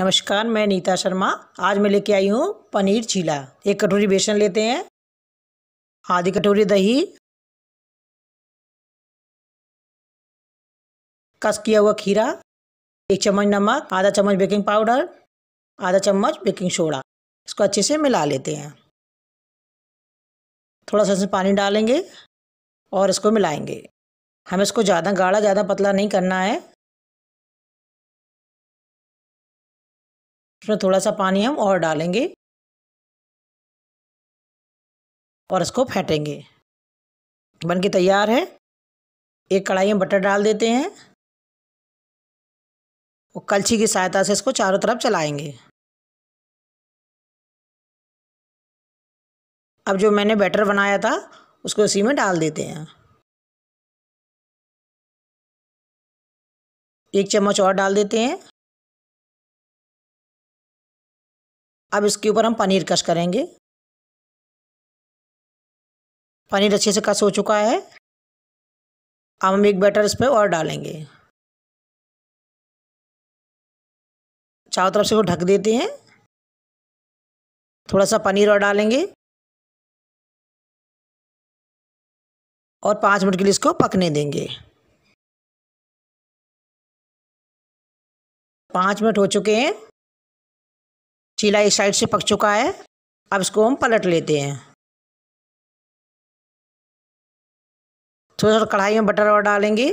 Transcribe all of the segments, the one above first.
नमस्कार मैं नीता शर्मा आज मैं लेके आई हूँ पनीर चीला एक कटोरी बेसन लेते हैं आधी कटोरी दही कस किया हुआ खीरा एक चम्मच नमक आधा चम्मच बेकिंग पाउडर आधा चम्मच बेकिंग सोडा इसको अच्छे से मिला लेते हैं थोड़ा सा इसमें पानी डालेंगे और इसको मिलाएंगे हमें इसको ज़्यादा गाढ़ा ज़्यादा पतला नहीं करना है उसमें थोड़ा सा पानी हम और डालेंगे और इसको फेंटेंगे बन के तैयार है एक कढ़ाई में बटर डाल देते हैं और कलछी की सहायता से इसको चारों तरफ चलाएंगे अब जो मैंने बैटर बनाया था उसको इसी में डाल देते हैं एक चम्मच और डाल देते हैं अब इसके ऊपर हम पनीर कश करेंगे पनीर अच्छे से कस हो चुका है अब हम एक बैटर इस पर और डालेंगे चारों तरफ से वो ढक देते हैं थोड़ा सा पनीर और डालेंगे और पाँच मिनट के लिए इसको पकने देंगे पाँच मिनट हो चुके हैं चीला एक साइड से पक चुका है अब इसको हम पलट लेते हैं थोड़ा सा कढ़ाई में बटर और डालेंगे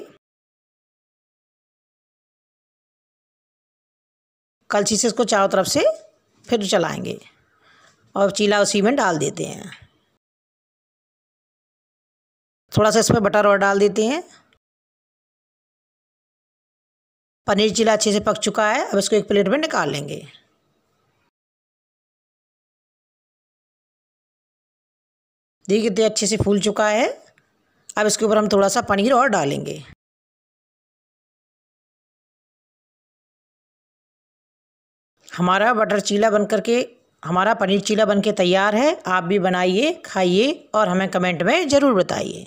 कलछी से इसको चारों तरफ से फिर चलाएंगे और चीला उसी में डाल देते हैं थोड़ा सा इसमें बटर और डाल देते हैं पनीर चीला अच्छे से पक चुका है अब इसको एक प्लेट में निकाल लेंगे देखिए तो अच्छे से फूल चुका है अब इसके ऊपर हम थोड़ा सा पनीर और डालेंगे हमारा बटर चीला बन करके हमारा पनीर चीला बन के तैयार है आप भी बनाइए खाइए और हमें कमेंट में ज़रूर बताइए